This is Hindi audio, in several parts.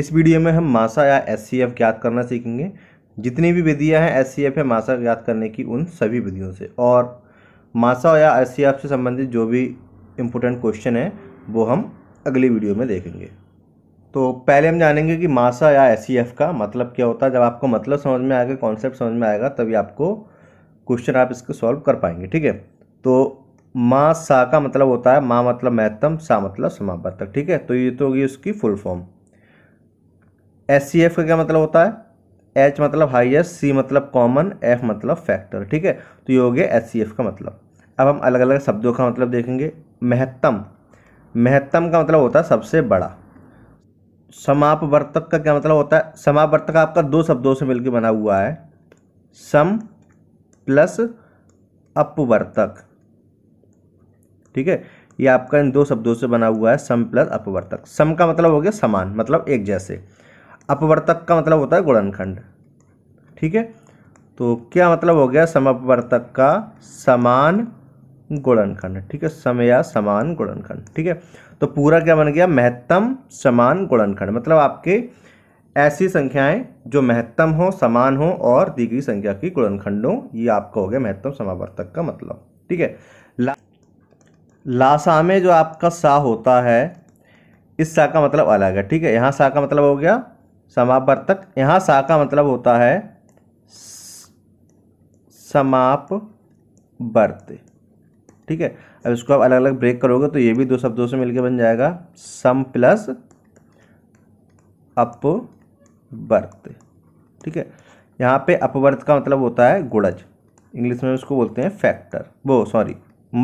इस वीडियो में हम मासा या एस ज्ञात करना सीखेंगे जितनी भी विधियाँ हैं एस या मासा ज्ञात करने की उन सभी विधियों से और मासा या एस से संबंधित जो भी इम्पोर्टेंट क्वेश्चन है वो हम अगली वीडियो में देखेंगे तो पहले हम जानेंगे कि मासा या एस का मतलब क्या होता है जब आपको मतलब समझ में आएगा कॉन्सेप्ट समझ में आएगा तभी आपको क्वेश्चन आप इसको सॉल्व कर पाएंगे ठीक है तो माँ सा का मतलब होता है माँ मतलब महत्तम सा मतलब समापवर्तक ठीक है तो ये तो होगी उसकी full form S C F का क्या मतलब होता है एच मतलब हाइएस्ट सी मतलब कॉमन एफ मतलब फैक्टर ठीक है तो ये हो गया एस सी एफ का मतलब अब हम अलग अलग शब्दों का मतलब देखेंगे महत्तम महत्तम का मतलब होता है सबसे बड़ा समापवर्तक का क्या मतलब होता है समापवर्तक आपका दो शब्दों से मिलकर बना हुआ है सम प्लस अपवर्तक ठीक है ये आपका इन दो शब्दों से बना हुआ है सम प्लस अपवर्तक सम का मतलब हो गया समान मतलब एक जैसे अपवर्तक का मतलब होता है गुणनखंड ठीक है तो क्या मतलब हो गया समपवर्तक का समान गुणनखंड ठीक है सम या समान गुणनखंड ठीक है तो पूरा क्या बन गया महत्तम समान गुणनखंड मतलब आपके ऐसी संख्याएं जो महत्तम हो समान हो और दीगरी संख्या की गुणनखंडों ये आपका हो गया महत्तम समावर्तक का मतलब ठीक है ला लासा में जो आपका सा होता है इस सा का मतलब अलग है ठीक है यहाँ सा का मतलब हो गया समापर्तक यहाँ सा का मतलब होता है समाप वर्त ठीक है अब इसको आप अलग अलग ब्रेक करोगे तो ये भी दो शब्दों से मिलकर बन जाएगा सम प्लस वर्त ठीक है यहाँ पे अपवर्त का मतलब होता है गुड़ज इंग्लिश में उसको बोलते हैं फैक्टर वो सॉरी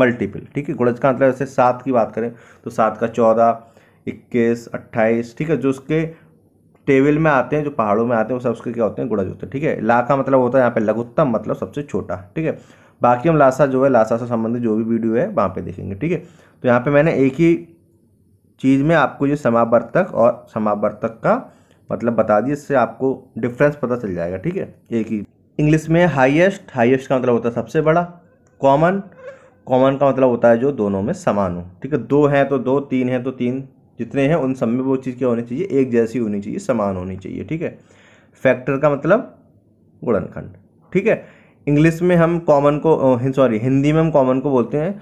मल्टीपल ठीक है गुड़ज का मतलब जैसे सात की बात करें तो सात का चौदह इक्कीस अट्ठाईस ठीक है जो उसके टेबल में आते हैं जो पहाड़ों में आते हैं वो सबसे क्या होते हैं गुड़ज होते हैं ठीक है ला का मतलब होता है यहाँ पे लघुत्तम मतलब सबसे छोटा ठीक है बाकी हम लासा जो है लासा से संबंधित जो भी वीडियो है वहाँ पे देखेंगे ठीक है तो यहाँ पे मैंने एक ही चीज़ में आपको ये समावर्तक और समावर्तक का मतलब बता दिए इससे आपको डिफ्रेंस पता चल जाएगा ठीक है एक ही इंग्लिश में हाइएस्ट हाइएस्ट का मतलब होता है सबसे बड़ा कॉमन कॉमन का मतलब होता है जो दोनों में समान हो ठीक है दो हैं तो दो तीन हैं तो तीन जितने हैं उन सब में वो चीज़ क्या होनी चाहिए एक जैसी होनी चाहिए समान होनी चाहिए ठीक है फैक्टर का मतलब गुणनखंड ठीक है इंग्लिश में हम कॉमन को सॉरी हिंदी में हम कॉमन को बोलते हैं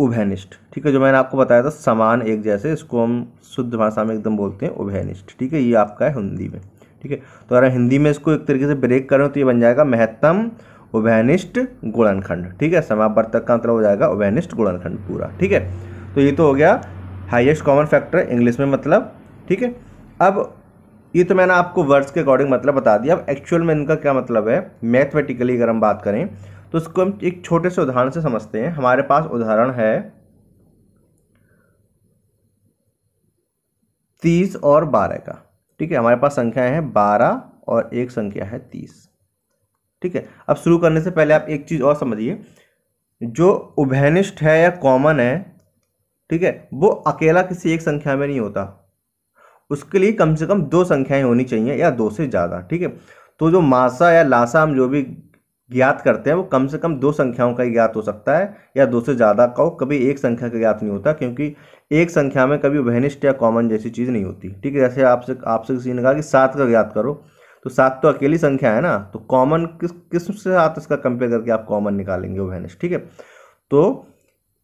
उभयनिष्ठ ठीक है जो मैंने आपको बताया था समान एक जैसे इसको हम शुद्ध भाषा में एकदम बोलते हैं उभयनिष्ठ ठीक है ये आपका है हिंदी में ठीक है तो अगर हिंदी में इसको एक तरीके से ब्रेक करें तो ये बन जाएगा महत्तम उभयनिष्ठ गुणनखंड ठीक है समापर्तक का मतलब हो जाएगा उभयनिष्ठ गुणनखंड पूरा ठीक है तो ये तो हो गया हाइएस्ट कॉमन फैक्टर इंग्लिश में मतलब ठीक है अब ये तो मैंने आपको वर्ड्स के अकॉर्डिंग मतलब बता दिया अब एक्चुअल में इनका क्या मतलब है मैथमेटिकली अगर हम बात करें तो उसको हम एक छोटे से उदाहरण से समझते हैं हमारे पास उदाहरण है तीस और बारह का ठीक है हमारे पास संख्या है बारह और एक संख्या है तीस ठीक है अब शुरू करने से पहले आप एक चीज़ और समझिए जो उभयनिष्ठ है या कॉमन है ठीक है वो अकेला किसी एक संख्या में नहीं होता उसके लिए कम से कम दो संख्याएं होनी चाहिए या दो से ज़्यादा ठीक है तो जो मासा या लासा हम जो भी ज्ञात करते हैं वो कम से कम दो संख्याओं का ज्ञात हो सकता है या दो से ज़्यादा का हो कभी एक संख्या का ज्ञात नहीं होता क्योंकि एक संख्या में कभी वहनिष्ठ या कॉमन जैसी चीज़ नहीं होती ठीक है जैसे आपसे आपसे किसी ने कहा कि सात का ज्ञात करो तो सात तो अकेली संख्या है ना तो कॉमन किस किस से साथ इसका कंपेयर करके आप कॉमन निकालेंगे वहनिष्ठ ठीक है तो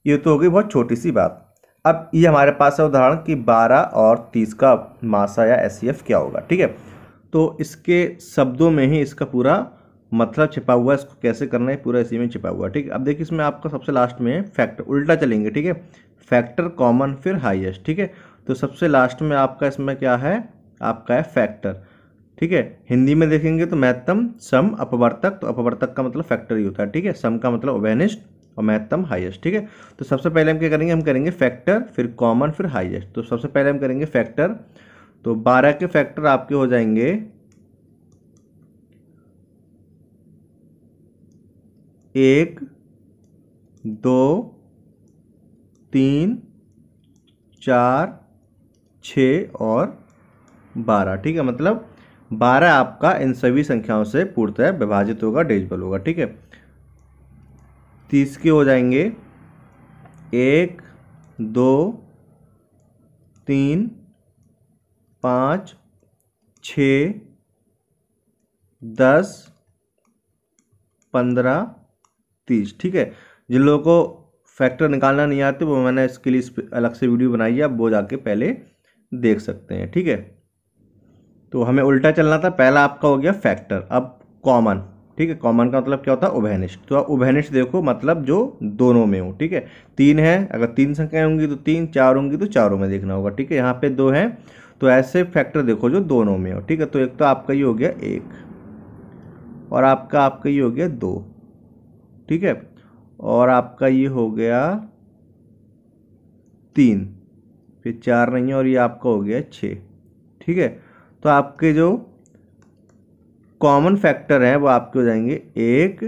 ये तो हो गई बहुत छोटी सी बात अब ये हमारे पास है उदाहरण कि 12 और 30 का मासा या एस e क्या होगा ठीक है तो इसके शब्दों में ही इसका पूरा मतलब छिपा हुआ है इसको कैसे करना है पूरा इसी में छिपा हुआ है ठीक है अब देखिए इसमें आपका सबसे लास्ट में फैक्टर उल्टा चलेंगे ठीक है फैक्टर कॉमन फिर हाईएस्ट ठीक है तो सबसे लास्ट में आपका इसमें क्या है आपका है फैक्टर ठीक है हिंदी में देखेंगे तो महत्तम सम अपवर्तक तो अपवर्तक का मतलब फैक्टर ही होता है ठीक है सम का मतलब अवेनिस्ट और महत्तम हाईएस्ट ठीक है तो सबसे पहले हम क्या करेंगे हम करेंगे फैक्टर फिर कॉमन फिर हाईएस्ट तो सबसे पहले हम करेंगे फैक्टर तो बारह के फैक्टर आपके हो जाएंगे एक दो तीन चार छ और बारह ठीक है मतलब बारह आपका इन सभी संख्याओं से पूर्णतः विभाजित होगा डेजबल होगा ठीक है तीस के हो जाएंगे एक दो तीन पाँच छ दस पंद्रह तीस ठीक है जिन लोगों को फैक्टर निकालना नहीं आते वो मैंने इसके लिए अलग से वीडियो बनाई है आप वो जाके पहले देख सकते हैं ठीक है तो हमें उल्टा चलना था पहला आपका हो गया फैक्टर अब कॉमन ठीक है कॉमन का मतलब क्या होता है उभयनिष्ठ तो आप उभयनिष्ठ देखो मतलब जो दोनों में हो ठीक है तीन है अगर तीन संख्याएं होंगी तो तीन चार होंगी तो चारों में देखना होगा ठीक है यहाँ पे दो हैं तो ऐसे फैक्टर देखो जो दोनों में हो ठीक है तो एक तो आपका ये हो गया एक और आपका आपका ये हो गया दो ठीक है और आपका ये हो गया तीन फिर चार नहीं है और ये आपका हो गया छः ठीक है तो आपके जो कॉमन फैक्टर हैं वो आपके हो जाएंगे एक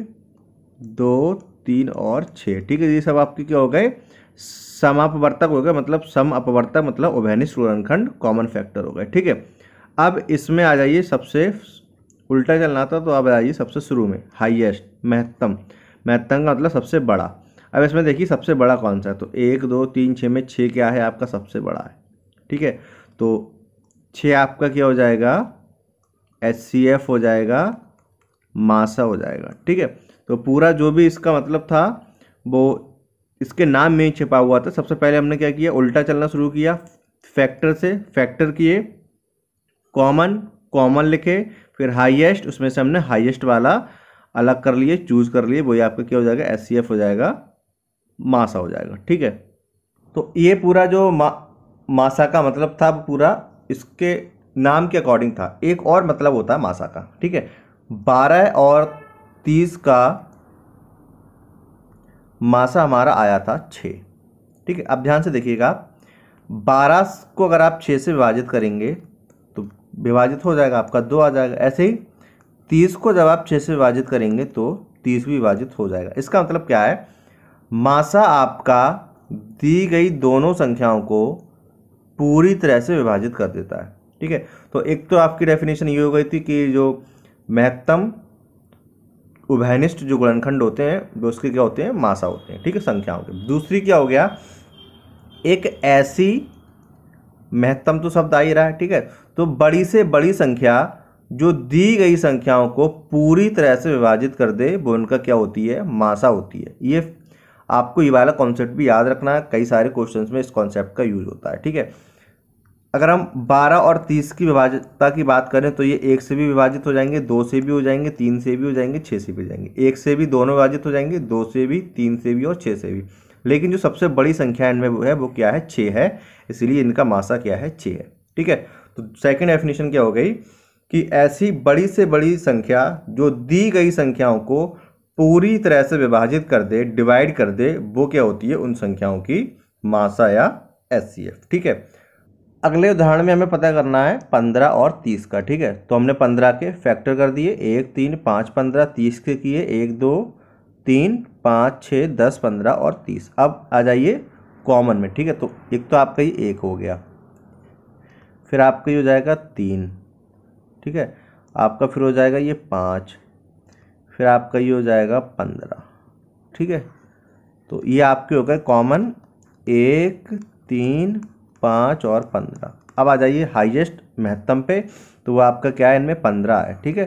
दो तीन और छः ठीक है ये सब आपके क्या हो गए समापवर्तक हो गए मतलब सम अपवर्तक मतलब उभयनी सूरणखंड कॉमन फैक्टर हो गए ठीक है अब इसमें आ जाइए सबसे उल्टा चलना था तो अब आ जाइए सबसे शुरू में हाइएस्ट महत्तम महत्तम का मतलब सबसे बड़ा अब इसमें देखिए सबसे बड़ा कौन सा है तो एक दो तीन छः में छः क्या है आपका सबसे बड़ा है ठीक है तो छः आपका क्या हो जाएगा एस सी एफ हो जाएगा मासा हो जाएगा ठीक है तो पूरा जो भी इसका मतलब था वो इसके नाम में ही छिपा हुआ था सबसे पहले हमने क्या किया उल्टा चलना शुरू किया फैक्टर से फैक्टर किए कॉमन कॉमन लिखे फिर हाईएस्ट उसमें से हमने हाईएस्ट वाला अलग कर लिए चूज़ कर लिए वही आपका क्या हो जाएगा एस हो जाएगा मासा हो जाएगा ठीक है तो ये पूरा जो मा मासा का मतलब था पूरा इसके नाम के अकॉर्डिंग था एक और मतलब होता है मासा का ठीक है बारह और तीस का मासा हमारा आया था छ ठीक है अब ध्यान से देखिएगा बारह को अगर आप छः से विभाजित करेंगे तो विभाजित हो जाएगा आपका दो आ जाएगा ऐसे ही तीस को जब आप छः से विभाजित करेंगे तो तीस भी विभाजित हो जाएगा इसका मतलब क्या है मासा आपका दी गई दोनों संख्याओं को पूरी तरह से विभाजित कर देता है ठीक है तो एक तो आपकी डेफिनेशन ये हो गई थी कि जो महत्तम उभयनिष्ठ जो गुणनखंड होते हैं वो उसके क्या होते हैं मासा होते हैं ठीक है संख्याओं के दूसरी क्या हो गया एक ऐसी महत्तम तो शब्द आ ही रहा है ठीक है तो बड़ी से बड़ी संख्या जो दी गई संख्याओं को पूरी तरह से विभाजित कर दे वो उनका क्या होती है मासा होती है ये आपको ये वाला कॉन्सेप्ट भी याद रखना है कई सारे क्वेश्चंस में इस कॉन्सेप्ट का यूज होता है ठीक है अगर हम 12 और 30 की विभाजकता की बात करें तो ये एक से भी विभाजित हो जाएंगे दो से भी हो जाएंगे तीन से भी हो जाएंगे छः से भी हो जाएंगे एक से भी दोनों विभाजित हो जाएंगे दो से भी तीन से भी और छः से भी लेकिन जो सबसे बड़ी संख्या इनमें है वो क्या है छः है इसलिए इनका मासा क्या है छः है ठीक है तो सेकेंड डेफिनेशन क्या हो गई कि ऐसी बड़ी से बड़ी संख्या जो दी गई संख्याओं को पूरी तरह से विभाजित कर दे डिवाइड कर दे वो क्या होती है उन संख्याओं की मासा या एस ठीक है अगले उदाहरण में हमें पता करना है पंद्रह और तीस का ठीक है तो हमने पंद्रह के फैक्टर कर दिए एक तीन पाँच पंद्रह तीस के किए एक दो तीन पाँच छः दस पंद्रह और तीस अब आ जाइए कॉमन में ठीक है तो एक तो आपका ही एक हो गया फिर आपका ये हो जाएगा तीन ठीक है आपका फिर हो जाएगा ये पाँच फिर आपका ये हो जाएगा पंद्रह ठीक है तो ये आपके हो गए कॉमन एक तीन पाँच और पंद्रह अब आ जाइए हाईएस्ट महत्तम पे तो वह आपका क्या है इनमें पंद्रह है ठीक है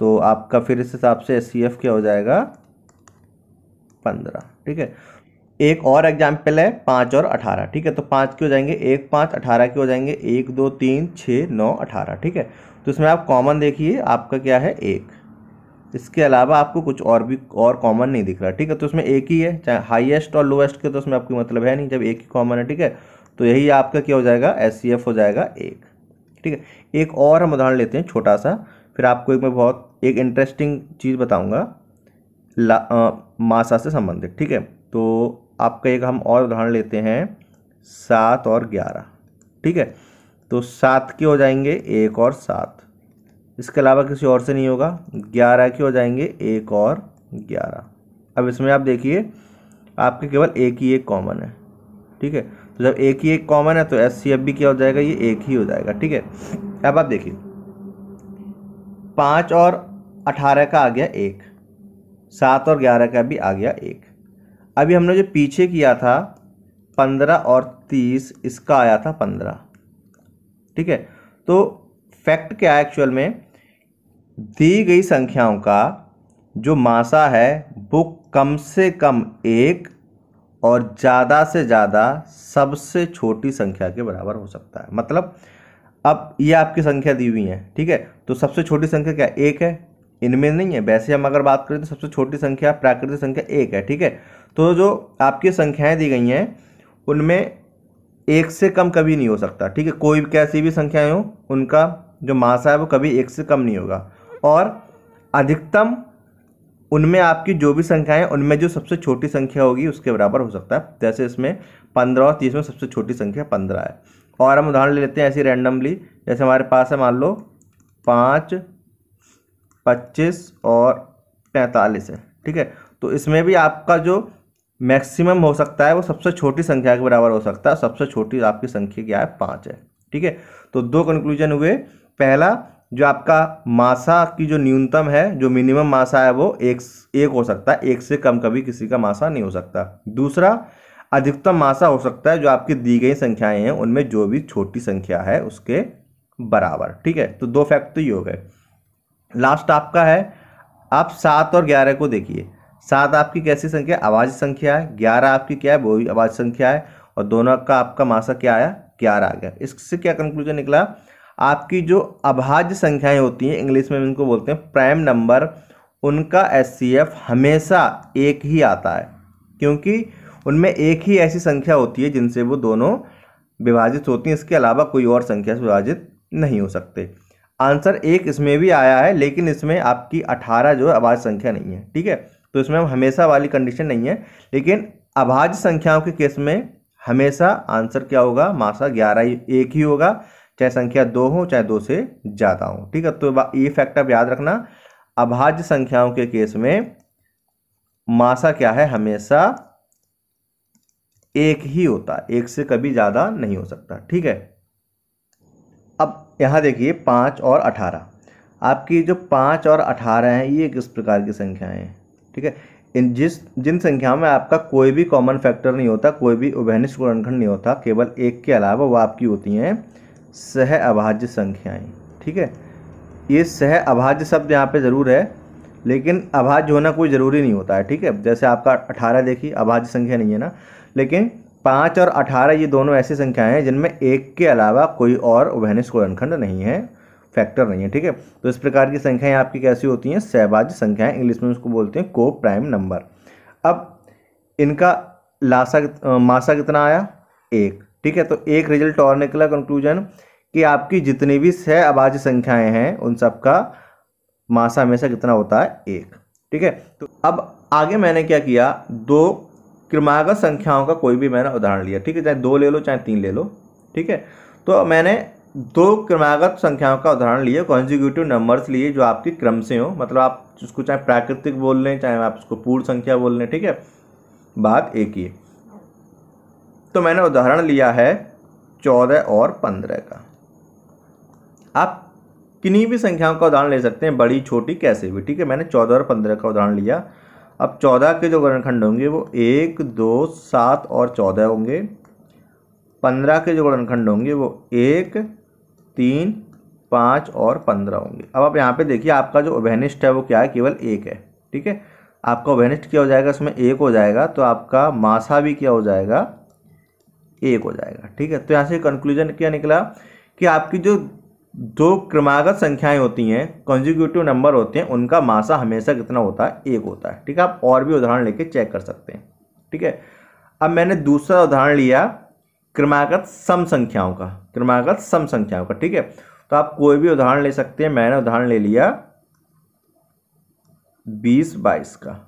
तो आपका फिर इस हिसाब से एस क्या हो जाएगा पंद्रह ठीक है एक और एग्जाम्पल है पाँच और अठारह ठीक है तो पाँच के हो जाएंगे एक पाँच अठारह के हो जाएंगे एक दो तीन छः नौ अठारह ठीक है तो इसमें आप कॉमन देखिए आपका क्या है एक इसके अलावा आपको कुछ और भी और कॉमन नहीं दिख रहा ठीक है तो उसमें एक ही है चाहे हाईएस्ट और लोएस्ट के तो उसमें आपकी मतलब है नहीं जब एक ही कॉमन है ठीक है तो यही आपका क्या हो जाएगा एस हो जाएगा एक ठीक है एक और हम उदाहरण लेते हैं छोटा सा फिर आपको एक मैं बहुत एक इंटरेस्टिंग चीज़ बताऊँगा मासा से संबंधित ठीक है तो आपका एक हम और उदाहरण लेते हैं सात और ग्यारह ठीक है तो सात के हो जाएंगे एक और सात इसके अलावा किसी और से नहीं होगा ग्यारह के हो जाएंगे एक और ग्यारह अब इसमें आप देखिए आपके केवल एक ही एक कॉमन है ठीक है तो जब एक ही एक कॉमन है तो एस सी एफ भी क्या हो जाएगा ये एक ही हो जाएगा ठीक है अब आप देखिए पाँच और अठारह का आ गया एक सात और ग्यारह का भी आ गया एक अभी हमने जो पीछे किया था पंद्रह और तीस इसका आया था पंद्रह ठीक है तो फैक्ट क्या है एक्चुअल में दी गई संख्याओं का जो मासा है वो कम से कम एक और ज़्यादा से ज़्यादा सबसे छोटी संख्या के बराबर हो सकता है मतलब अब ये आपकी संख्या दी हुई है ठीक है तो सबसे छोटी संख्या क्या एक है इनमें नहीं है वैसे हम अगर बात करें तो सबसे छोटी संख्या प्राकृतिक संख्या एक है ठीक है तो जो आपकी संख्याएं दी गई हैं उनमें एक से कम कभी नहीं हो सकता ठीक है कोई कैसी भी संख्याएं हो उनका जो मासा है वो कभी एक से कम नहीं होगा और अधिकतम उनमें आपकी जो भी संख्याएं उनमें जो सबसे छोटी संख्या होगी उसके बराबर हो सकता है जैसे इसमें पंद्रह और तीस में सबसे छोटी संख्या पंद्रह है और हम उदाहरण ले लेते हैं ऐसी रैंडमली जैसे हमारे पास है मान लो पाँच पच्चीस और पैंतालीस है ठीक है तो इसमें भी आपका जो मैक्सिमम हो सकता है वो सबसे छोटी संख्या के बराबर हो सकता है सबसे छोटी आपकी संख्या क्या है पाँच है ठीक है तो दो कंक्लूजन हुए पहला जो आपका मासा की जो न्यूनतम है जो मिनिमम मासा है वो एक एक हो सकता है एक से कम कभी किसी का मासा नहीं हो सकता दूसरा अधिकतम मासा हो सकता है जो आपकी दी गई संख्याएं हैं उनमें जो भी छोटी संख्या है उसके बराबर ठीक है तो दो फैक्ट तो ये हो गए लास्ट आपका है आप सात और ग्यारह को देखिए सात आपकी कैसी संख्या आवाज संख्या है ग्यारह आपकी क्या है वो भी आवाज संख्या है और दोनों का आपका मासा क्या आया ग्यारह आ गया इससे क्या कंक्लूजन निकला आपकी जो अभाज्य संख्याएं होती हैं इंग्लिश में इनको बोलते हैं प्राइम नंबर उनका एस हमेशा एक ही आता है क्योंकि उनमें एक ही ऐसी संख्या होती है जिनसे वो दोनों विभाजित होती हैं इसके अलावा कोई और संख्या से विभाजित नहीं हो सकते आंसर एक इसमें भी आया है लेकिन इसमें आपकी अठारह जो अभाज्य संख्या नहीं है ठीक है तो इसमें हम हमेशा वाली कंडीशन नहीं है लेकिन अभाज्य संख्याओं के केस में हमेशा आंसर क्या होगा मासा ग्यारह एक ही होगा चाहे संख्या दो हो चाहे दो से ज़्यादा हो ठीक है तो ये फैक्ट आप याद रखना अभाज्य संख्याओं के केस में मासा क्या है हमेशा एक ही होता है एक से कभी ज़्यादा नहीं हो सकता ठीक है अब यहाँ देखिए पाँच और अठारह आपकी जो पाँच और अठारह हैं ये किस प्रकार की संख्याएं हैं ठीक है इन जिस जिन संख्याओं में आपका कोई भी कॉमन फैक्टर नहीं होता कोई भी उभयनिष्ठ गुणनखंड नहीं होता केवल एक के अलावा वो आपकी होती हैं सह अभाज्य संख्याएं ठीक है ये सह अभाज्य शब्द यहाँ पे ज़रूर है लेकिन अभाज्य होना कोई ज़रूरी नहीं होता है ठीक है जैसे आपका अठारह देखिए अभाज्य संख्या नहीं है ना लेकिन पाँच और अठारह ये दोनों ऐसी संख्याएं हैं जिनमें एक के अलावा कोई और को कोलनखंड नहीं है फैक्टर नहीं है ठीक है तो इस प्रकार की संख्याएं आपकी कैसी होती हैं सहभाज्य संख्याएं इंग्लिश में उसको बोलते हैं को प्राइम नंबर अब इनका लाशा मासा कितना आया एक ठीक है तो एक रिजल्ट और निकला कंक्लूजन कि आपकी जितनी भी सह अभाज्य संख्याएं हैं उन सबका मासा हमेशा कितना होता है एक ठीक है तो अब आगे मैंने क्या किया दो क्रमागत संख्याओं का कोई भी मैंने उदाहरण लिया ठीक है चाहे दो ले लो चाहे तीन ले लो ठीक है तो मैंने दो क्रमागत संख्याओं का उदाहरण लिए कॉन्जिक्यूटिव नंबर्स लिए जो आपके क्रम से हो मतलब आप उसको चाहे प्राकृतिक बोल लें चाहे आप उसको पूर्ण संख्या बोल लें ठीक है बात एक ही है तो मैंने उदाहरण लिया है चौदह और पंद्रह का आप किन्हीं भी संख्याओं का उदाहरण ले सकते हैं बड़ी छोटी कैसे भी ठीक है मैंने चौदह और पंद्रह का उदाहरण लिया अब चौदह के जो गणखंड होंगे वो एक दो सात और चौदह होंगे पंद्रह के जो गणखंड होंगे वो एक तीन पाँच और पंद्रह होंगे अब आप यहाँ पे देखिए आपका जो अभिनिष्ठ है वो क्या है केवल एक है ठीक है आपका अभिनिष्ठ क्या हो जाएगा इसमें एक हो जाएगा तो आपका मासा भी क्या हो जाएगा एक हो जाएगा ठीक है तो यहाँ से कंक्लूजन क्या निकला कि आपकी जो दो क्रमागत संख्याएं होती हैं कॉन्जिक्यूटिव नंबर होते हैं उनका मासा हमेशा कितना होता है एक होता है ठीक है आप और भी उदाहरण लेके चेक कर सकते हैं ठीक है अब मैंने दूसरा उदाहरण लिया क्रमागत सम संख्याओं का क्रमागत सम संख्याओं का ठीक है तो आप कोई भी उदाहरण ले सकते हैं मैंने उदाहरण ले लिया बीस बाईस का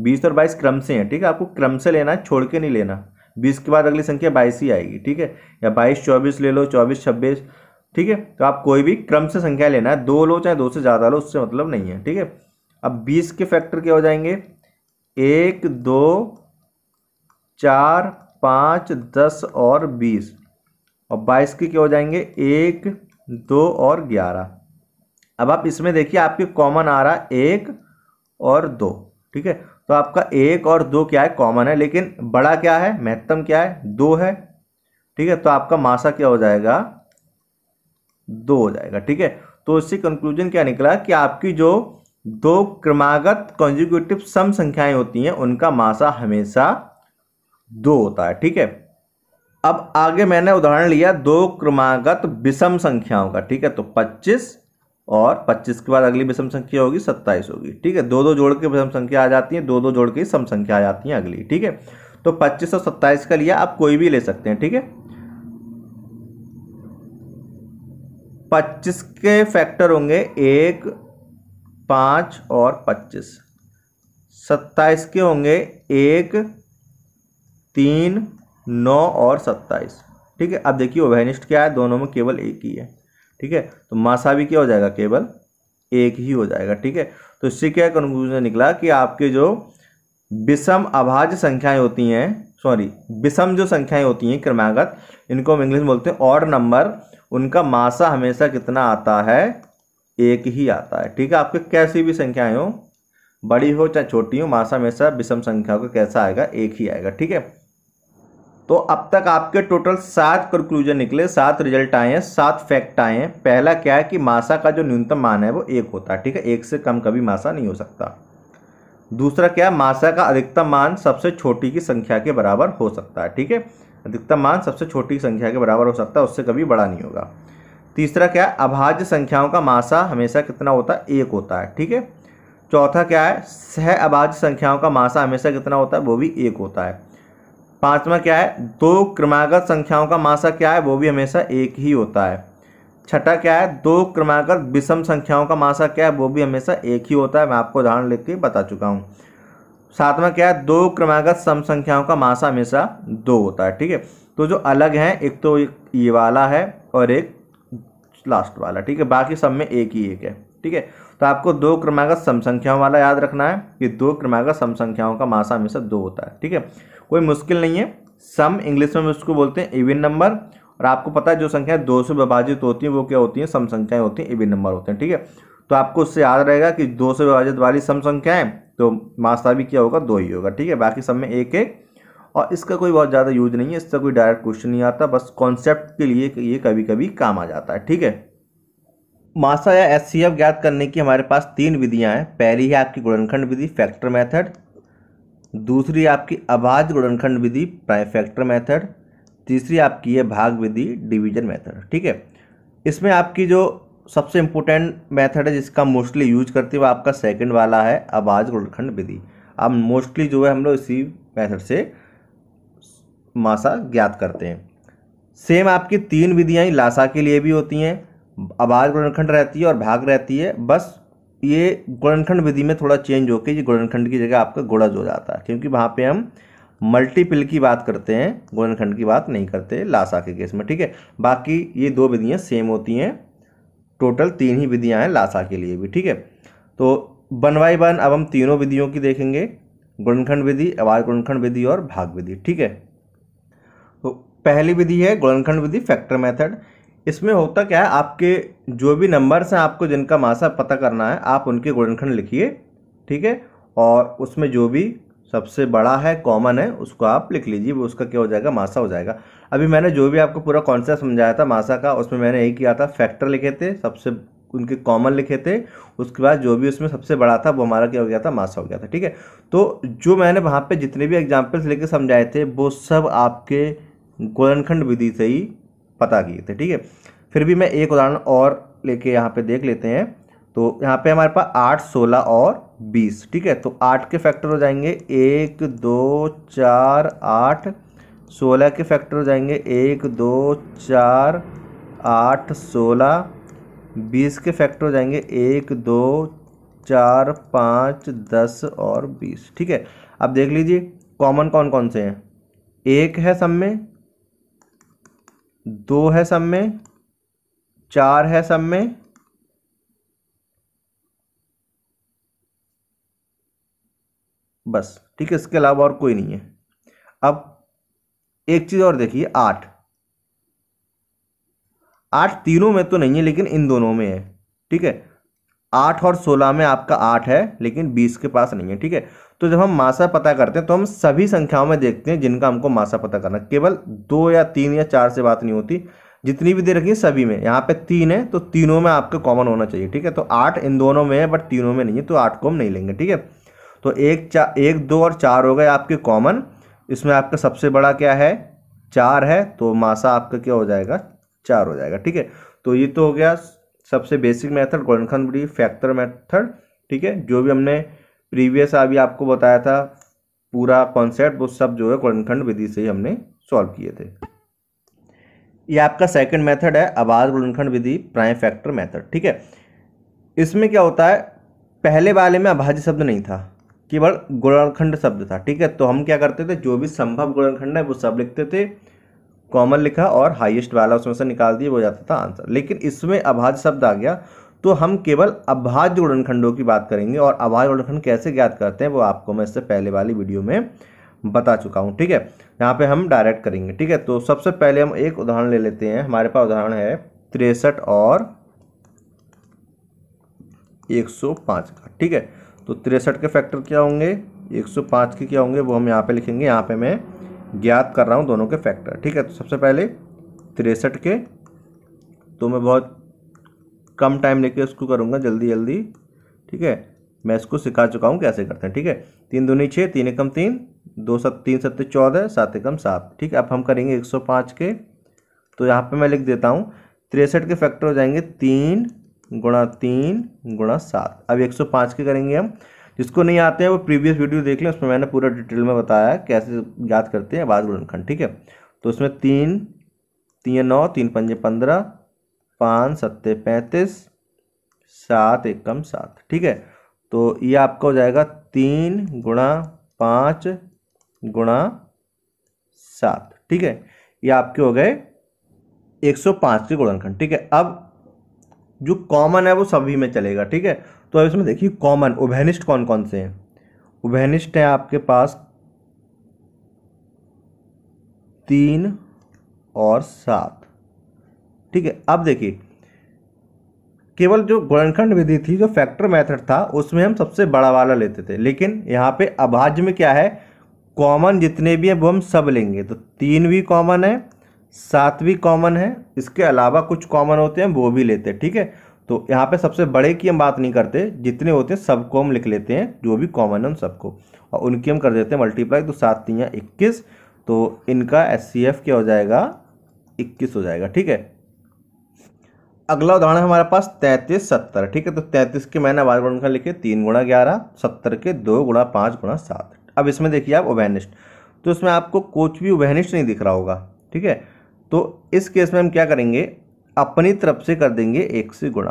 बीस और बाईस क्रम से है ठीक है आपको क्रम से लेना है छोड़ के नहीं लेना बीस के बाद अगली संख्या बाईस ही आएगी ठीक है या बाईस चौबीस ले लो चौबीस छब्बीस ठीक है तो आप कोई भी क्रम से संख्या लेना है दो लो चाहे दो से ज़्यादा लो उससे मतलब नहीं है ठीक है अब बीस के फैक्टर क्या हो जाएंगे एक दो चार पाँच दस और बीस और बाईस के क्या हो जाएंगे एक दो और ग्यारह अब आप इसमें देखिए आपके कॉमन आ रहा एक और दो ठीक है तो आपका एक और दो क्या है कॉमन है लेकिन बड़ा क्या है महत्तम क्या है दो है ठीक है तो आपका मासा क्या हो जाएगा दो हो जाएगा ठीक है तो इससे कंक्लूजन क्या निकला कि आपकी जो दो क्रमागत कॉन्जिक्यूटिव सम संख्याएं होती हैं उनका मासा हमेशा दो होता है ठीक है अब आगे मैंने उदाहरण लिया दो क्रमागत विषम संख्याओं का ठीक है तो 25 और 25 के बाद अगली विषम संख्या होगी 27 होगी ठीक है दो दो जोड़ के विषम संख्या आ जाती है दो दो जोड़ के सम संख्या आ जाती है अगली ठीक है तो 25 और 27 का लिया आप कोई भी ले सकते हैं ठीक है पच्चीस के फैक्टर होंगे एक पाँच और पच्चीस सत्ताईस के होंगे एक तीन नौ और सत्ताईस ठीक है अब देखिए ओवेनिस्ट क्या है दोनों में केवल एक ही है ठीक है तो मासा भी क्या हो जाएगा केवल एक ही हो जाएगा ठीक है तो इससे क्या कंक्लूजन निकला कि आपके जो विषम अभाज्य संख्याएं होती हैं सॉरी विषम जो संख्याएं होती हैं क्रमागत इनको हम इंग्लिश में बोलते हैं और नंबर उनका मासा हमेशा कितना आता है एक ही आता है ठीक है आपके कैसी भी संख्याएं हो बड़ी हो चाहे छोटी हो मासा हमेशा विषम संख्या का कैसा आएगा एक ही आएगा ठीक है तो अब तक आपके टोटल सात कंक्लूजन निकले सात रिजल्ट आए हैं सात फैक्ट आए हैं पहला क्या है कि मासा का जो न्यूनतम मान है वो एक होता है ठीक है एक से कम कभी मासा नहीं हो सकता दूसरा क्या है मासा का अधिकतम मान सबसे छोटी की संख्या के बराबर हो सकता है ठीक है अधिकतम मान सबसे छोटी संख्या के बराबर हो सकता है उससे कभी बड़ा नहीं होगा तीसरा क्या है अभाज्य संख्याओं का मासा हमेशा कितना होता है एक होता है ठीक है चौथा क्या है सह अभाज्य संख्याओं का मासा हमेशा कितना होता है वो भी एक होता है पांचवा क्या है दो क्रमागत संख्याओं का मासा क्या है वो भी हमेशा एक ही होता है छठा क्या है दो क्रमागत विषम संख्याओं का मासा क्या है वो भी हमेशा एक ही होता है मैं आपको उदाहरण लिख के बता चुका हूँ सातवां क्या है दो क्रमागत सम संख्याओं का मासा हमेशा दो होता है ठीक है तो जो अलग हैं एक तो ये वाला है और एक लास्ट वाला ठीक है बाकी सब में एक ही एक है ठीक है तो आपको दो क्रमागत समसंख्याओं वाला याद रखना है कि दो क्रमागत समसंख्याओं का मासा हमेशा दो होता है ठीक है कोई मुश्किल नहीं है सम इंग्लिश में उसको बोलते हैं इविन नंबर और आपको पता है जो संख्या दो से विभाजित होती हैं वो क्या होती हैं सम संख्याएं होती हैं इविन नंबर होते हैं ठीक है तो आपको उससे याद रहेगा कि दो से विभाजित वाली सम संख्याएं तो मासा भी क्या होगा दो ही होगा ठीक है बाकी सब में एक एक और इसका कोई बहुत ज़्यादा यूज नहीं है इसका कोई डायरेक्ट क्वेश्चन नहीं आता बस कॉन्सेप्ट के लिए ये कभी कभी काम आ जाता है ठीक है मासा या एस ज्ञात करने की हमारे पास तीन विधियां हैं पहली है आपकी गुणनखंड विधि फैक्टर मेथड दूसरी आपकी अभाज्य गुणनखंड विधि प्राइम फैक्टर मेथड तीसरी आपकी है भाग विधि डिवीजन मेथड ठीक है इसमें आपकी जो सबसे इम्पोर्टेंट मेथड है जिसका मोस्टली यूज करते हुए आपका सेकंड वाला है आवाज गुणनखंड विधि अब मोस्टली जो है हम लोग इसी मेथड से मासा ज्ञात करते हैं सेम आपकी तीन विधियाँ लासा के लिए भी होती हैं आवाज़ गुणनखंड रहती है और भाग रहती है बस ये गुणनखंड विधि में थोड़ा चेंज होकर ये गुणनखंड की जगह आपका गुणज हो जाता है क्योंकि वहाँ पे हम मल्टीपल की बात करते हैं गुणनखंड की बात नहीं करते लासा के केस में ठीक है बाकी ये दो विधियाँ सेम होती हैं टोटल तीन ही विधियाँ हैं लासा के लिए भी ठीक है तो वन बाई वन अब हम तीनों विधियों की देखेंगे गुणनखंड विधि आवाज गुणनखंड विधि और भाग विधि ठीक है तो पहली विधि है गुणनखंड विधि फैक्टर मेथड इसमें होता क्या है आपके जो भी नंबर्स हैं आपको जिनका मासा पता करना है आप उनके गुणनखंड लिखिए ठीक है और उसमें जो भी सबसे बड़ा है कॉमन है उसको आप लिख लीजिए वो उसका क्या हो जाएगा मासा हो जाएगा अभी मैंने जो भी आपको पूरा कॉन्सेप्ट समझाया था मासा का उसमें मैंने यही किया था फैक्टर लिखे थे सबसे उनके कॉमन लिखे थे उसके बाद जो भी उसमें सबसे बड़ा था वो हमारा क्या हो गया था मासा हो गया था ठीक है तो जो मैंने वहाँ पर जितने भी एग्जाम्पल्स लेके समझाए थे वो सब आपके गोलनखंड विधि से ही पता किए थे ठीक है फिर भी मैं एक उदाहरण और लेके यहाँ पे देख लेते हैं तो यहाँ पे हमारे पास आठ सोलह और बीस ठीक है तो आठ के फैक्टर हो जाएंगे एक दो चार आठ सोलह के फैक्टर हो जाएंगे एक दो चार आठ सोलह बीस के फैक्टर हो जाएंगे एक दो चार पाँच दस और बीस ठीक है अब देख लीजिए कॉमन कौन कौन से हैं एक है सब में दो है सब में चार है सब में बस ठीक है इसके अलावा और कोई नहीं है अब एक चीज़ और देखिए आठ आठ तीनों में तो नहीं है लेकिन इन दोनों में है ठीक है आठ और सोलह में आपका आठ है लेकिन बीस के पास नहीं है ठीक है तो जब हम मासा पता करते हैं तो हम सभी संख्याओं में देखते हैं जिनका हमको मासा पता करना केवल दो या तीन या चार से बात नहीं होती जितनी भी दे रखी है सभी में यहाँ पे तीन है तो तीनों में आपका कॉमन होना चाहिए ठीक है तो आठ इन दोनों में है बट तीनों में नहीं है तो आठ को हम नहीं लेंगे ठीक है तो एक चार एक दो और चार हो गए आपके कॉमन इसमें आपका सबसे बड़ा क्या है चार है तो मासा आपका क्या हो जाएगा चार हो जाएगा ठीक है तो ये तो हो गया सबसे बेसिक मेथड गोलखन ब्री फैक्टर मेथड ठीक है जो भी हमने प्रीवियस अभी आपको बताया था पूरा कॉन्सेप्ट वो सब जो है गोलखंड विधि से ही हमने सॉल्व किए थे ये आपका सेकंड मेथड है आवाज गुणनखंड विधि प्राइम फैक्टर मेथड ठीक है इसमें क्या होता है पहले वाले में अभाज्य शब्द नहीं था केवल गोलखंड शब्द था ठीक है तो हम क्या करते थे जो भी संभव गुणनखंड है वो सब लिखते थे कॉमन लिखा और हाईएस्ट वाला उसमें से निकाल दिया वो जाता था आंसर लेकिन इसमें अभाज्य शब्द आ गया तो हम केवल अभाज्य गुणनखंडों की बात करेंगे और अभाज्य गुणनखंड कैसे ज्ञात करते हैं वो आपको मैं इससे पहले वाली वीडियो में बता चुका हूँ ठीक है यहाँ पे हम डायरेक्ट करेंगे ठीक है तो सबसे पहले हम एक उदाहरण ले लेते हैं हमारे पास उदाहरण है तिरसठ और पाँच का ठीक है तो तिरसठ के फैक्टर क्या होंगे पाँच के क्या होंगे वो हम यहाँ पे लिखेंगे यहाँ पे मैं ज्ञात कर रहा हूँ दोनों के फैक्टर ठीक है तो सबसे पहले तिरसठ के तो मैं बहुत कम टाइम लेके उसको करूँगा जल्दी जल्दी ठीक है मैं इसको सिखा चुका हूँ कैसे करते हैं ठीक है तीन दूनी छः तीन एकम तीन दो सत तीन सत्य चौदह सात एकम सात ठीक है अब हम करेंगे एक सौ पाँच के तो यहाँ पे मैं लिख देता हूँ तिरसठ के फैक्टर हो जाएंगे तीन गुणा तीन गुणा सात अब एक सौ पाँच के करेंगे हम जिसको नहीं आते हैं वो प्रीवियस वीडियो देख लें उसमें मैंने पूरा डिटेल में बताया कैसे याद करते हैं आवाज़ गुणनखंड ठीक है तो उसमें तीन तीन नौ तीन पंजे पंद्रह पाँच सत्ते पैंतीस सात एकम सात ठीक है तो ये आपका हो जाएगा तीन गुणा पाँच गुणा सात ठीक है ये आपके हो गए एक पाँच के गुणनखंड ठीक है अब जो कॉमन है वो सभी में चलेगा ठीक है तो अब इसमें देखिए कॉमन उभयनिष्ठ कौन कौन से हैं उभयनिष्ठ हैं आपके पास तीन और सात ठीक है अब देखिए केवल जो गुणनखंड विधि थी जो फैक्टर मेथड था उसमें हम सबसे बड़ा वाला लेते थे लेकिन यहाँ पे अभाज्य में क्या है कॉमन जितने भी हैं वो हम सब लेंगे तो तीन भी कॉमन है सात भी कॉमन है इसके अलावा कुछ कॉमन होते हैं वो भी लेते हैं ठीक है तो यहाँ पे सबसे बड़े की हम बात नहीं करते जितने होते हैं सबको हम लिख लेते हैं जो भी कॉमन है उन सबको और उनकी हम कर देते हैं मल्टीप्लाई तो सात तीन इक्कीस तो इनका एस क्या हो जाएगा इक्कीस हो जाएगा ठीक है अगला उदाहरण है हमारे पास तैंतीस सत्तर ठीक है तो तैंतीस के मैंने आवाज गुणा लिखे तीन गुणा ग्यारह सत्तर के दो गुणा पाँच गुणा सात अब इसमें देखिए आप ओवैनिस्ट तो इसमें आपको कोच भी ओवैनिस्ट नहीं दिख रहा होगा ठीक है तो इस केस में हम क्या करेंगे अपनी तरफ से कर देंगे एक से गुणा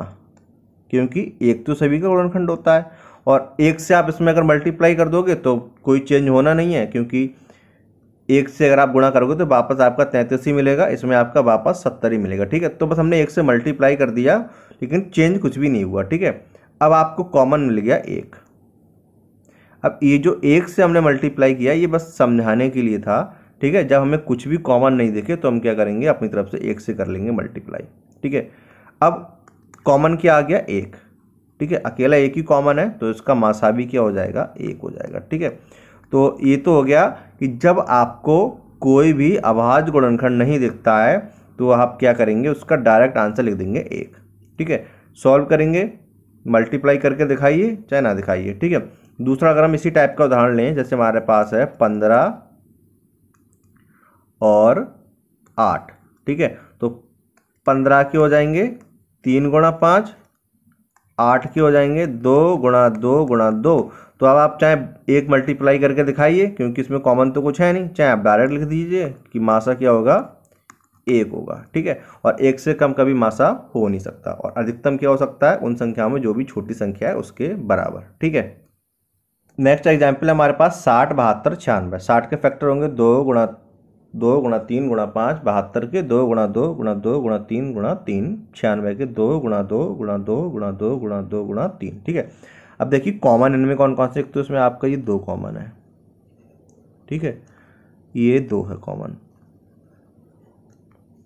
क्योंकि एक तो सभी का गुणनखंड होता है और एक से आप इसमें अगर मल्टीप्लाई कर दोगे तो कोई चेंज होना नहीं है क्योंकि एक से अगर आप गुणा करोगे तो वापस आपका तैंतीस ही मिलेगा इसमें आपका वापस सत्तर ही मिलेगा ठीक है तो बस हमने एक से मल्टीप्लाई कर दिया लेकिन चेंज कुछ भी नहीं हुआ ठीक है अब आपको कॉमन मिल गया एक अब ये जो एक से हमने मल्टीप्लाई किया ये बस समझाने के लिए था ठीक है जब हमें कुछ भी कॉमन नहीं देखे तो हम क्या करेंगे अपनी तरफ से एक से कर लेंगे मल्टीप्लाई ठीक है अब कॉमन क्या आ गया एक ठीक है अकेला एक ही कॉमन है तो इसका मासा भी क्या हो जाएगा एक हो जाएगा ठीक है तो ये तो हो गया कि जब आपको कोई भी अभाज गुणनखंड नहीं दिखता है तो आप क्या करेंगे उसका डायरेक्ट आंसर लिख देंगे एक ठीक है सॉल्व करेंगे मल्टीप्लाई करके दिखाइए चाहे ना दिखाइए ठीक है दूसरा अगर हम इसी टाइप का उदाहरण लें जैसे हमारे पास है पंद्रह और आठ ठीक है तो पंद्रह के हो जाएंगे तीन गुणा पाँच आठ के हो जाएंगे दो गुणा दो गुणा दो तो अब आप चाहे एक मल्टीप्लाई करके दिखाइए क्योंकि इसमें कॉमन तो कुछ है नहीं चाहे आप डायरेक्ट लिख दीजिए कि मासा क्या होगा एक होगा ठीक है और एक से कम कभी मासा हो नहीं सकता और अधिकतम क्या हो सकता है उन संख्याओं में जो भी छोटी संख्या है उसके बराबर ठीक है नेक्स्ट एग्जाम्पल हमारे पास साठ बहत्तर छियानवे साठ के फैक्टर होंगे दो गुणा दो गुणा तीन गुणा पाँच बहत्तर के दो गुणा दो गुणा दो गुणा तीन गुणा तीन छियानवे के दो गुणा दो गुणा दो गुणा दो गुणा दो गुणा तीन ठीक है अब देखिए कॉमन इनमें कौन कौन से एक तो इसमें आपका ये दो कॉमन है ठीक है ये दो है कॉमन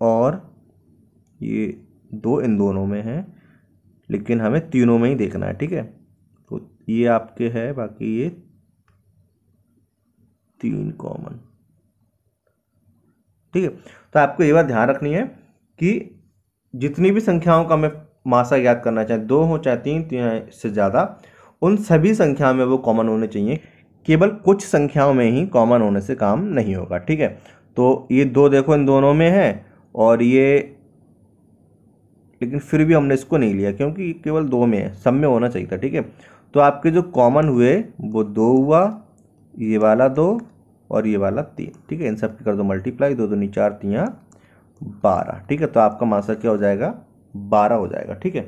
और ये दो इन दोनों में है लेकिन हमें तीनों में ही देखना है ठीक है तो ये आपके है बाकी ये तीन कॉमन ठीक है तो आपको ये बात ध्यान रखनी है कि जितनी भी संख्याओं का हमें मासा याद करना चाहे दो हो चाहे तीन, तीन से ज़्यादा उन सभी संख्याओं में वो कॉमन होने चाहिए केवल कुछ संख्याओं में ही कॉमन होने से काम नहीं होगा ठीक है तो ये दो देखो इन दोनों में है और ये लेकिन फिर भी हमने इसको नहीं लिया क्योंकि केवल दो में है सब में होना चाहिए था ठीक है तो आपके जो कॉमन हुए वो दो हुआ ये वाला दो और ये वाला तीन ठीक है इन सब की कर दो मल्टीप्लाई दो दूनी चार तियाँ बारह ठीक है तो आपका मानसर क्या हो जाएगा बारह हो जाएगा ठीक है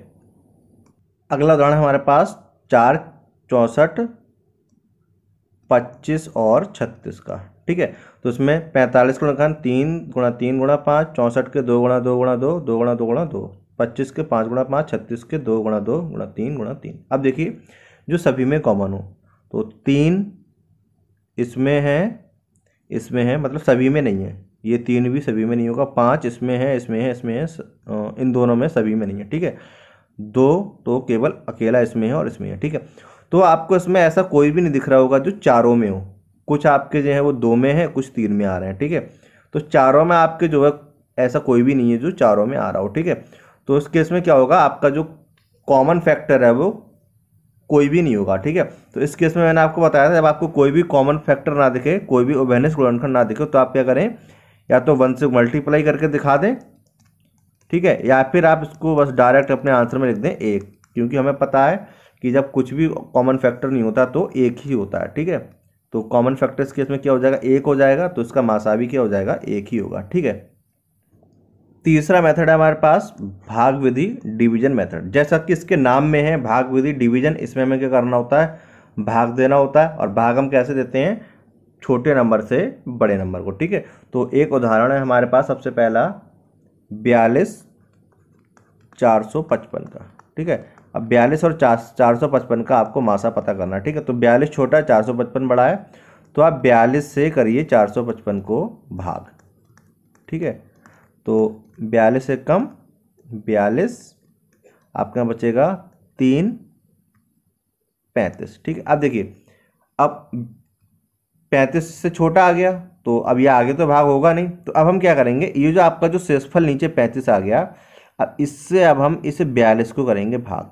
अगला उदाहरण हमारे पास चार चौंसठ पच्चीस और छत्तीस का ठीक है तो उसमें पैंतालीस गुणा खान तीन गुणा तीन गुणा पाँच चौंसठ के दो गुणा दो गुणा दो दो गुणा दो गुणा दो पच्चीस के पाँच गुणा पाँच छत्तीस के दो गुणा दो गुणा तीन गुणा तीन अब देखिए जो सभी में कॉमन हो तो तीन इसमें है इसमें है मतलब सभी में नहीं है ये तीन भी सभी में नहीं होगा पाँच इसमें है इसमें है इसमें है इन दोनों में सभी में नहीं है ठीक है दो तो केवल अकेला इसमें है और इसमें है ठीक है तो आपको इसमें ऐसा कोई भी नहीं दिख रहा होगा जो चारों में हो कुछ आपके जो है वो दो में है कुछ तीन में आ रहे हैं ठीक है तो चारों में आपके जो है ऐसा कोई भी नहीं है जो चारों में आ रहा हो ठीक है तो इस केस में क्या होगा आपका जो कॉमन फैक्टर है वो कोई भी नहीं होगा ठीक है तो इस केस में मैंने आपको बताया था जब आपको कोई भी कॉमन फैक्टर ना दिखे कोई भी ओबेनिस गुणनखंड ना दिखे तो आप क्या करें या तो वन से मल्टीप्लाई करके दिखा दें ठीक है या फिर आप इसको बस डायरेक्ट अपने आंसर में लिख दें एक क्योंकि हमें पता है कि जब कुछ भी कॉमन फैक्टर नहीं होता तो एक ही होता है ठीक है तो कॉमन फैक्टर्स केस में क्या हो जाएगा एक हो जाएगा तो इसका मासा भी क्या हो जाएगा एक ही होगा ठीक है तीसरा मेथड है हमारे पास भाग विधि डिवीजन मेथड जैसा कि इसके नाम में है भाग विधि डिवीजन इसमें हमें क्या करना होता है भाग देना होता है और भाग हम कैसे देते हैं छोटे नंबर से बड़े नंबर को ठीक है तो एक उदाहरण है हमारे पास सबसे पहला बयालीस चार सौ पचपन का ठीक है अब बयालीस और चार चार सौ पचपन का आपको मासा पता करना है ठीक है तो बयालीस छोटा है चार सौ पचपन बड़ा है तो आप बयालीस से करिए चार सौ पचपन को भाग ठीक है तो बयालीस से कम बयालीस आपका बचेगा तीन पैंतीस ठीक है अब देखिए अब पैंतीस से छोटा आ गया तो अब ये आगे तो भाग होगा नहीं तो अब हम क्या करेंगे ये जो आपका जो शेषफल नीचे पैंतीस आ गया अब इससे अब हम इसे बयालीस को करेंगे भाग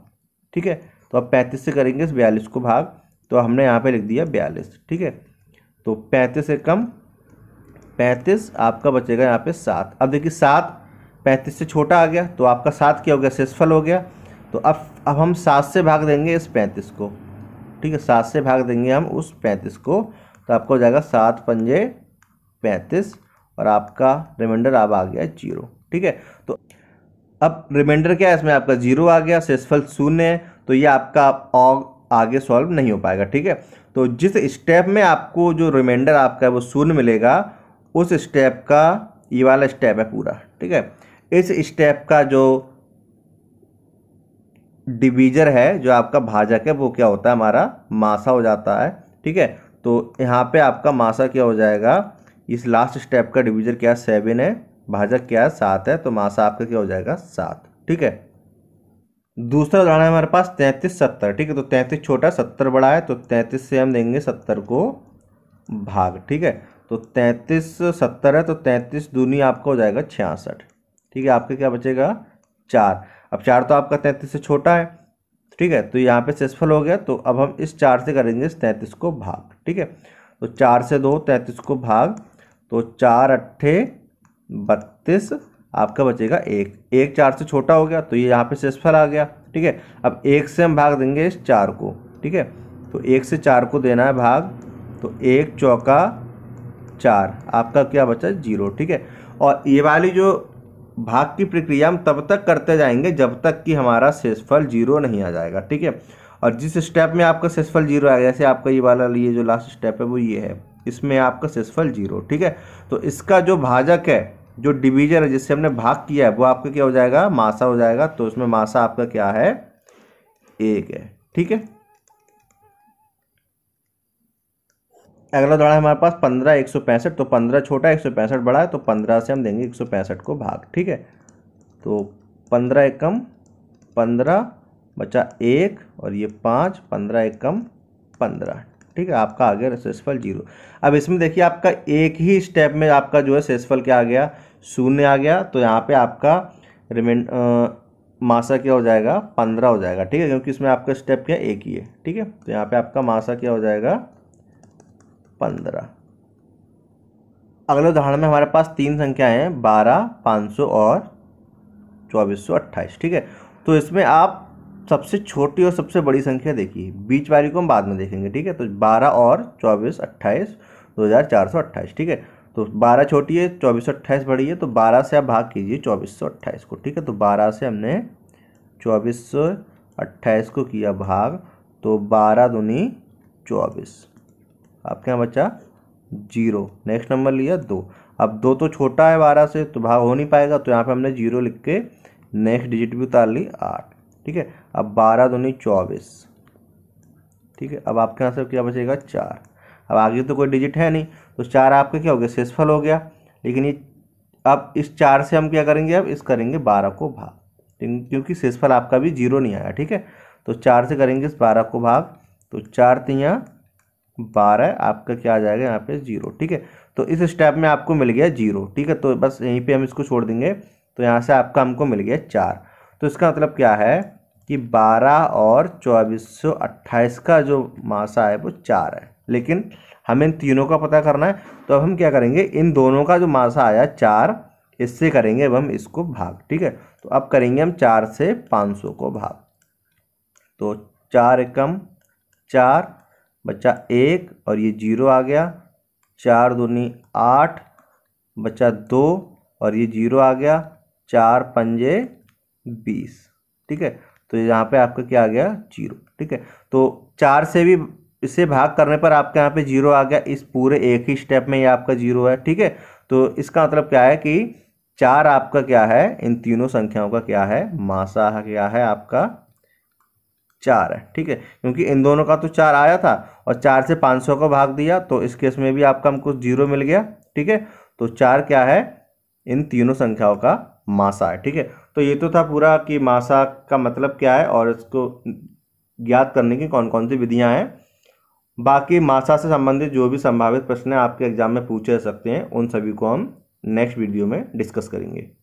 ठीक है तो अब पैंतीस से करेंगे इस बयालीस को भाग तो हमने यहाँ पे लिख दिया बयालीस ठीक है तो पैंतीस से कम पैंतीस आपका बचेगा यहाँ पे सात अब देखिए सात पैंतीस से छोटा आ गया तो आपका सात क्या हो गया सेसफल हो गया तो अब अब हम सात से भाग देंगे इस पैंतीस को ठीक है सात से भाग देंगे हम उस पैंतीस को तो आपको हो जाएगा सात पंजे पैंतीस और आपका रिमाइंडर अब आ गया जीरो ठीक है तो अब रिमाइंडर क्या है इसमें आपका जीरो आ गया सेसफल शून्य है तो ये आपका और आगे सॉल्व नहीं हो पाएगा ठीक है तो जिस स्टेप में आपको जो रिमाइंडर आपका है वो शून्य मिलेगा उस स्टेप का ये वाला स्टेप है पूरा ठीक है इस स्टेप का जो डिवीजर है जो आपका भाजक है वो क्या होता है हमारा मासा हो जाता है ठीक है तो यहाँ पे आपका मासा क्या हो जाएगा इस लास्ट स्टेप का डिवीजर क्या सेवन है भाजक क्या है सात है तो मासा आपका क्या हो जाएगा सात ठीक है दूसरा उदाहरण है हमारे पास तैंतीस सत्तर ठीक है तो तैंतीस छोटा सत्तर बड़ा है तो तैंतीस से हम देंगे सत्तर को भाग ठीक है तो तैंतीस सत्तर है तो तैंतीस दूनी आपका हो जाएगा छियासठ ठीक है आपका क्या बचेगा चार अब चार तो आपका तैंतीस से छोटा है ठीक है तो यहाँ पे सेसफल हो गया तो अब हम इस चार से करेंगे इस तैंतीस को भाग ठीक है तो चार से दो तैंतीस को भाग तो चार अट्ठे बत्तीस आपका बचेगा एक एक चार से छोटा हो गया तो ये यहाँ पे सेसफल आ गया ठीक है अब एक से हम भाग देंगे इस चार को ठीक है तो एक से चार को देना है भाग तो एक चौका चार आपका क्या बचा जीरो ठीक है और ये वाली जो भाग की प्रक्रिया हम तब तक करते जाएंगे जब तक कि हमारा शेषफल जीरो नहीं आ जाएगा ठीक है और जिस स्टेप में आपका शेषफल जीरो आएगा जैसे आपका ये वाला ये जो लास्ट स्टेप है वो ये है इसमें आपका शेषफल जीरो ठीक है तो इसका जो भाजक है जो डिवीजन है जिससे हमने भाग किया है वो आपका क्या हो जाएगा मासा हो जाएगा तो उसमें मासा आपका क्या है एक है ठीक है अगला दौड़ा है हमारे पास पंद्रह एक सौ पैंसठ तो पंद्रह छोटा एक सौ पैंसठ बड़ा है तो पंद्रह से हम देंगे एक सौ पैंसठ को भाग ठीक है तो पंद्रह एकम पंद्रह बचा एक और ये पाँच पंद्रह एकम पंद्रह ठीक है आपका आ गया सेसफल जीरो अब इसमें देखिए आपका एक ही स्टेप में आपका जो है सेसफल क्या आ गया शून्य आ गया तो यहाँ पर आपका रिमेंड मासा क्या हो जाएगा पंद्रह हो जाएगा ठीक है क्योंकि इसमें आपका स्टेप क्या एक ही है ठीक है तो यहाँ पर आपका मासा क्या हो जाएगा पंद्रह अगले उदाहरण में हमारे पास तीन संख्याएं हैं बारह पाँच सौ और चौबीस सौ अट्ठाईस ठीक है तो इसमें आप सबसे छोटी और सबसे बड़ी संख्या देखिए बीच वाली को हम बाद में देखेंगे ठीक है तो बारह और चौबीस अट्ठाईस दो हज़ार चार सौ अट्ठाईस ठीक है तो बारह छोटी है चौबीस सौ अट्ठाईस बड़ी है तो बारह से आप भाग कीजिए चौबीस सौ अट्ठाईस को ठीक है तो बारह से हमने चौबीस सौ अट्ठाईस को किया भाग तो बारह दुनी चौबीस आपके यहाँ बचा जीरो नेक्स्ट नंबर लिया दो अब दो तो छोटा है बारह से तो भाग हो नहीं पाएगा तो यहाँ पे हमने जीरो लिख के नेक्स्ट डिजिट भी उतार ली आठ ठीक है अब बारह दोनों चौबीस ठीक है अब आपके यहाँ से क्या बचेगा चार अब आगे तो कोई डिजिट है नहीं तो चार आपका क्या हो गया सेसफल हो गया लेकिन ये अब इस चार से हम क्या करेंगे अब इस करेंगे बारह को भाग क्योंकि सेसफल आपका भी जीरो नहीं आया ठीक है तो चार से करेंगे इस बारह को भाग तो चार तियाँ बारह आपका क्या आ जाएगा यहाँ पे जीरो ठीक है तो इस स्टेप में आपको मिल गया जीरो ठीक है तो बस यहीं पे हम इसको छोड़ देंगे तो यहाँ से आपका हमको मिल गया चार तो इसका मतलब क्या है कि बारह और चौबीस सौ अट्ठाईस का जो मासा है वो चार है लेकिन हमें तीनों का पता करना है तो अब हम क्या करेंगे इन दोनों का जो मासा आया चार इससे करेंगे अब हम इसको भाग ठीक है तो अब करेंगे हम चार से पाँच सौ को भाग तो चार एकम चार बच्चा एक और ये जीरो आ गया चार दूनी आठ बच्चा दो और ये जीरो आ गया चार पंजे बीस ठीक है तो यहाँ पे आपका क्या आ गया जीरो ठीक है तो चार से भी इसे भाग करने पर आपके यहाँ पे जीरो आ गया इस पूरे एक ही स्टेप में ये आपका जीरो है ठीक है तो इसका मतलब क्या है कि चार आपका क्या है इन तीनों संख्याओं का क्या है मासा क्या है आपका चार है ठीक है क्योंकि इन दोनों का तो चार आया था और चार से पाँच सौ का भाग दिया तो इस केस में भी आपका हमको जीरो मिल गया ठीक है तो चार क्या है इन तीनों संख्याओं का मासा है ठीक है तो ये तो था पूरा कि मासा का मतलब क्या है और इसको ज्ञात करने की कौन कौन सी विधियाँ हैं बाकी मासा से संबंधित जो भी संभावित प्रश्न आपके एग्जाम में पूछे जा सकते हैं उन सभी को हम नेक्स्ट वीडियो में डिस्कस करेंगे